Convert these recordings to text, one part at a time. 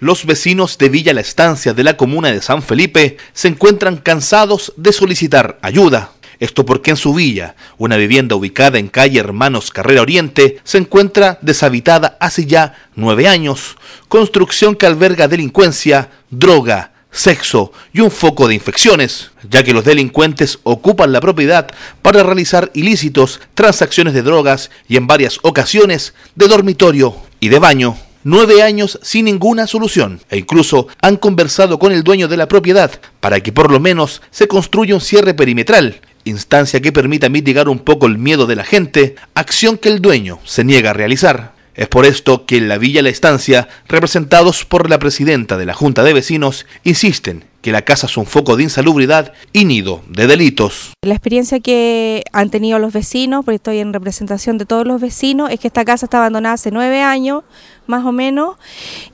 Los vecinos de Villa La Estancia de la comuna de San Felipe se encuentran cansados de solicitar ayuda. Esto porque en su villa, una vivienda ubicada en calle Hermanos Carrera Oriente, se encuentra deshabitada hace ya nueve años, construcción que alberga delincuencia, droga, sexo y un foco de infecciones, ya que los delincuentes ocupan la propiedad para realizar ilícitos, transacciones de drogas y en varias ocasiones de dormitorio y de baño nueve años sin ninguna solución e incluso han conversado con el dueño de la propiedad para que por lo menos se construya un cierre perimetral, instancia que permita mitigar un poco el miedo de la gente, acción que el dueño se niega a realizar. Es por esto que en la Villa La Estancia, representados por la presidenta de la Junta de Vecinos, insisten que la casa es un foco de insalubridad y nido de delitos. La experiencia que han tenido los vecinos, porque estoy en representación de todos los vecinos, es que esta casa está abandonada hace nueve años, más o menos,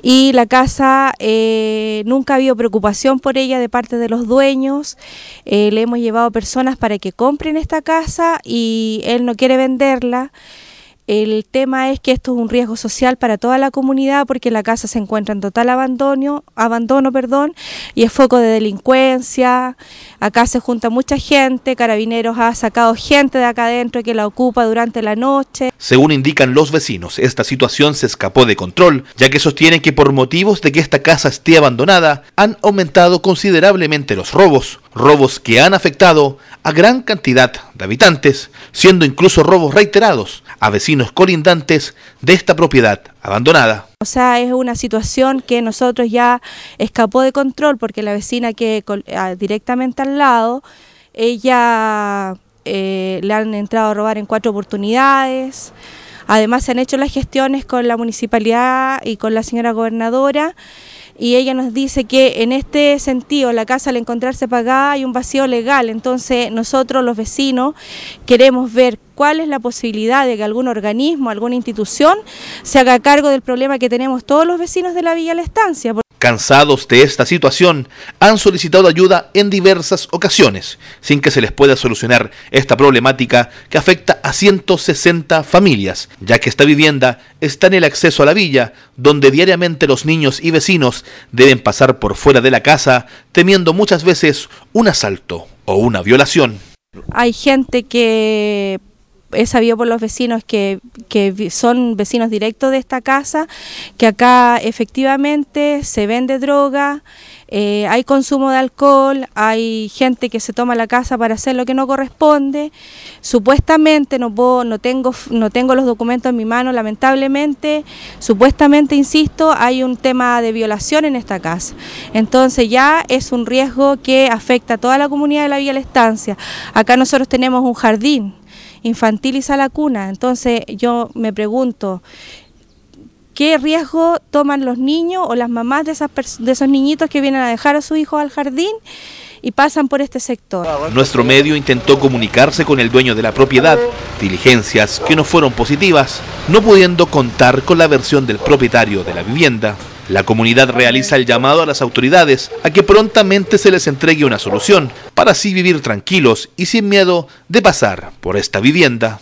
y la casa eh, nunca ha habido preocupación por ella de parte de los dueños. Eh, le hemos llevado personas para que compren esta casa y él no quiere venderla. El tema es que esto es un riesgo social para toda la comunidad porque la casa se encuentra en total abandono, abandono perdón, y es foco de delincuencia. Acá se junta mucha gente, Carabineros ha sacado gente de acá adentro que la ocupa durante la noche. Según indican los vecinos, esta situación se escapó de control, ya que sostienen que por motivos de que esta casa esté abandonada, han aumentado considerablemente los robos, robos que han afectado a gran cantidad de habitantes, siendo incluso robos reiterados a vecinos colindantes de esta propiedad abandonada. O sea, es una situación que nosotros ya escapó de control porque la vecina que ah, directamente al lado, ella eh, le han entrado a robar en cuatro oportunidades. Además se han hecho las gestiones con la municipalidad y con la señora gobernadora y ella nos dice que en este sentido la casa al encontrarse pagada hay un vacío legal, entonces nosotros los vecinos queremos ver cuál es la posibilidad de que algún organismo, alguna institución se haga cargo del problema que tenemos todos los vecinos de la Villa La Estancia. Cansados de esta situación, han solicitado ayuda en diversas ocasiones, sin que se les pueda solucionar esta problemática que afecta a 160 familias, ya que esta vivienda está en el acceso a la villa, donde diariamente los niños y vecinos deben pasar por fuera de la casa, temiendo muchas veces un asalto o una violación. Hay gente que he sabido por los vecinos que, son vecinos directos de esta casa, que acá efectivamente se vende droga, eh, hay consumo de alcohol, hay gente que se toma la casa para hacer lo que no corresponde. Supuestamente, no, puedo, no, tengo, no tengo los documentos en mi mano, lamentablemente, supuestamente, insisto, hay un tema de violación en esta casa. Entonces ya es un riesgo que afecta a toda la comunidad de la Villa La Estancia. Acá nosotros tenemos un jardín Infantiliza la cuna. Entonces yo me pregunto, ¿qué riesgo toman los niños o las mamás de, de esos niñitos que vienen a dejar a su hijo al jardín? y pasan por este sector. Nuestro medio intentó comunicarse con el dueño de la propiedad, diligencias que no fueron positivas, no pudiendo contar con la versión del propietario de la vivienda. La comunidad realiza el llamado a las autoridades a que prontamente se les entregue una solución para así vivir tranquilos y sin miedo de pasar por esta vivienda.